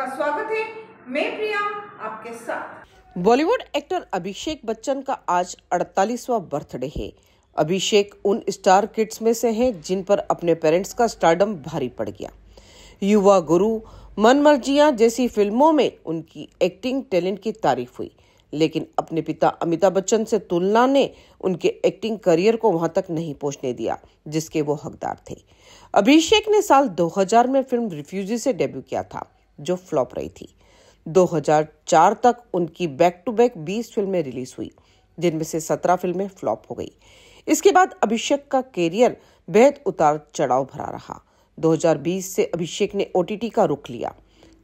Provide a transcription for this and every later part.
आपका स्वागत है मैं प्रिया आपके साथ बॉलीवुड एक्टर अभिषेक बच्चन का आज 48वां बर्थडे है अभिषेक उन स्टार किड्स में से हैं जिन पर अपने पेरेंट्स का स्टार्डम भारी पड़ गया युवा गुरु मनमर्जियां जैसी फिल्मों में उनकी एक्टिंग टैलेंट की तारीफ हुई लेकिन अपने पिता अमिताभ बच्चन से तुलना ने उनके एक्टिंग करियर को वहां तक नहीं पहुंचने दिया जिसके वो हकदार थे अभिषेक ने साल 2000 में फिल्म रिफ्यूजी से डेब्यू किया था जो फ्लॉप रही थी 2004 तक उनकी बैक टू बैक 20 फिल्में रिलीज हुई जिनमें से 17 फिल्में फ्लॉप हो गई इसके बाद अभिषेक का करियर बेहद उतार चढ़ाव भरा रहा 2020 से अभिषेक ने ओटीटी का रुख लिया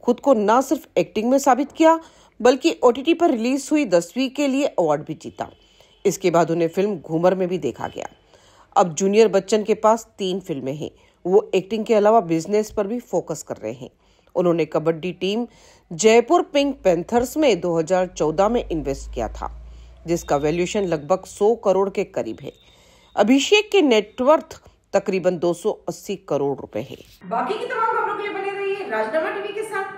खुद को न सिर्फ एक्टिंग में साबित किया बल्कि ओटीटी पर रिलीज हुई दसवीं के लिए अवार्ड भी जीता इसके बाद उन्हें फिल्म घूमर में भी देखा गया अब जूनियर बच्चन के पास तीन फिल्में हैं वो एक्टिंग के अलावा बिजनेस पर भी फोकस कर रहे हैं उन्होंने kabaddi team Jaipur pink panthers में 2014 में इन्वेस्ट किया था जिसका वैल्यूएशन लगभग 100 करोड़ के करीब है अभिषेक के नेटवर्थ तकरीबन 280 करोड़ रुपए है बाकी की तमाम खबरों के लिए बने रहिए राजनामा टीवी के साथ